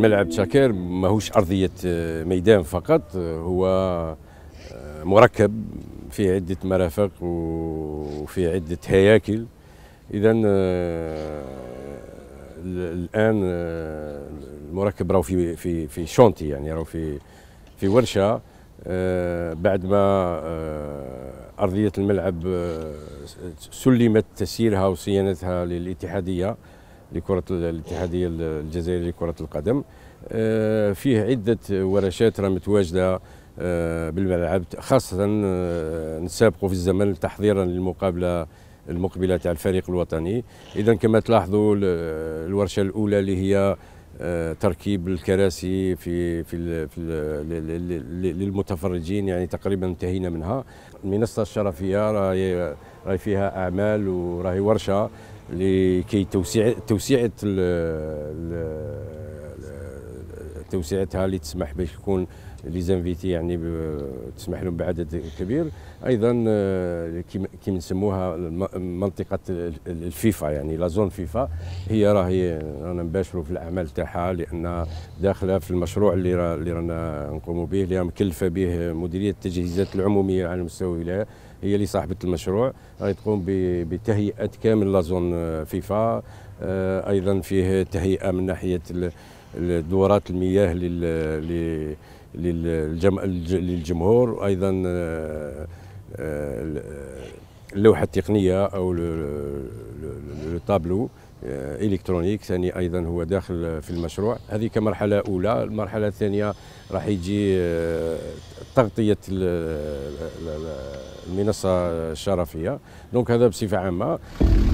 ملعب تشاكير ماهوش ارضيه آه، ميدان فقط آه، هو آه، مركب فيه عده مرافق وفيه عده هياكل اذا الان المركب راهو في في في شونتي يعني راهو في في ورشه بعد ما ارضيه الملعب سلمت تسييرها وصيانتها للاتحاديه لكرة الاتحادية الجزائرية لكرة القدم آه، فيه عدة ورشات راه متواجدة آه، بالملعب خاصة آه، نسابقوا في الزمن تحضيرا للمقابلة المقبلة تاع الفريق الوطني إذا كما تلاحظوا الورشة الأولى اللي هي آه، تركيب الكراسي في في, في للمتفرجين يعني تقريبا انتهينا منها المنصه الشرفيه راهي راهي فيها اعمال وراهي ورشه لكي توسيع توسيعه توسيعتها اللي تسمح باش يكون لي زانفيتي يعني تسمح لهم بعدد كبير ايضا آه، كيما نسموها منطقه الفيفا يعني لا زون فيفا هي راهي رانا نباشروا في الاعمال تاعها لان داخله في المشروع اللي را اللي رانا نقوموا به اللي مكلفه به مديريه التجهيزات العموميه على مستوى الولايه هي اللي صاحبه المشروع راهي تقوم بتهيئه كامل لا زون آه، فيفا آه، ايضا فيه تهيئه من ناحيه دورات المياه لل للجمهور وايضا آه، آه، اللوحه التقنيه او لو آه، الكترونيك ثاني ايضا هو داخل في المشروع هذه كمرحله اولى المرحله الثانيه راح يجي تغطيه المنصه الشرفيه دونك هذا بصفه عامه